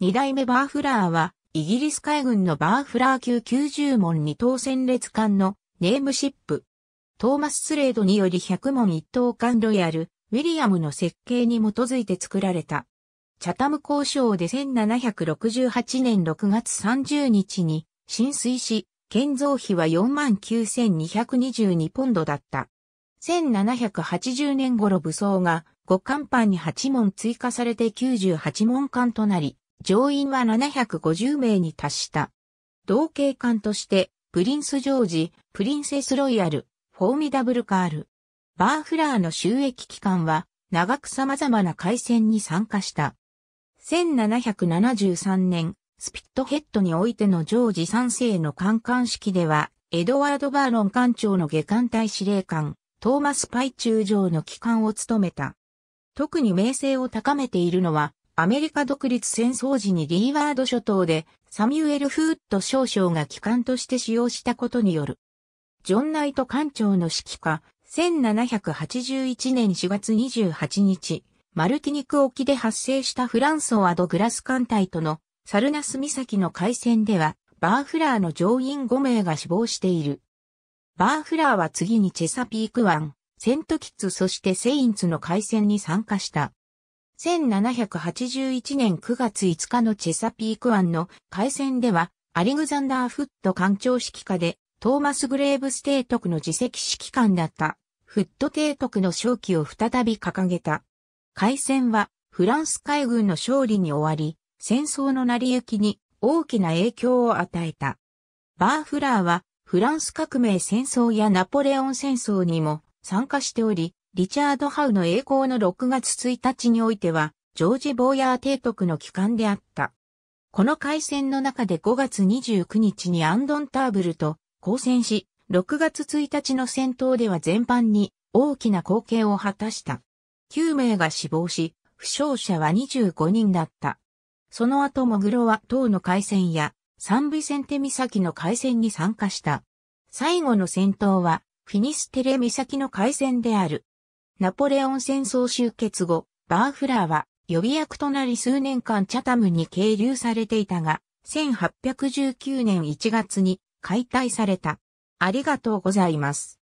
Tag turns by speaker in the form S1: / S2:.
S1: 二代目バーフラーは、イギリス海軍のバーフラー級90門二等戦列艦のネームシップ。トーマス・スレードにより100門1等艦ロイヤル、ウィリアムの設計に基づいて作られた。チャタム交渉で1768年6月30日に浸水し、建造費は49,222ポンドだった。1780年頃武装が5艦板に8門追加されて98門艦となり、乗員は750名に達した。同警艦として、プリンスジョージ、プリンセスロイヤル、フォーミダブルカール。バーフラーの収益機関は、長く様々な海戦に参加した。1773年、スピットヘッドにおいてのジョージ3世の艦艦式では、エドワード・バーロン艦長の下艦隊司令官、トーマス・パイ中将の機関を務めた。特に名声を高めているのは、アメリカ独立戦争時にリーワード諸島でサミュエル・フーット少将が機関として使用したことによる。ジョン・ナイト艦長の指揮下、1781年4月28日、マルティニク沖で発生したフランソワ・ド・グラス艦隊とのサルナス岬の海戦では、バーフラーの乗員5名が死亡している。バーフラーは次にチェサピーク湾、セントキッツそしてセインツの海戦に参加した。1781年9月5日のチェサピーク湾の海戦では、アレグザンダー・フット艦長指揮下で、トーマス・グレーブス提督の自責指揮官だった、フット提督の勝機を再び掲げた。海戦は、フランス海軍の勝利に終わり、戦争の成り行きに大きな影響を与えた。バーフラーは、フランス革命戦争やナポレオン戦争にも参加しており、リチャード・ハウの栄光の6月1日においては、ジョージ・ボーヤー提督の帰還であった。この海戦の中で5月29日にアンドン・ターブルと交戦し、6月1日の戦闘では全般に大きな貢献を果たした。9名が死亡し、負傷者は25人だった。その後モグロは党の海戦やサンビセンテ岬の海戦に参加した。最後の戦闘はフィニステレ岬の海戦である。ナポレオン戦争終結後、バーフラーは予備役となり数年間チャタムに係留されていたが、1819年1月に解体された。ありがとうございます。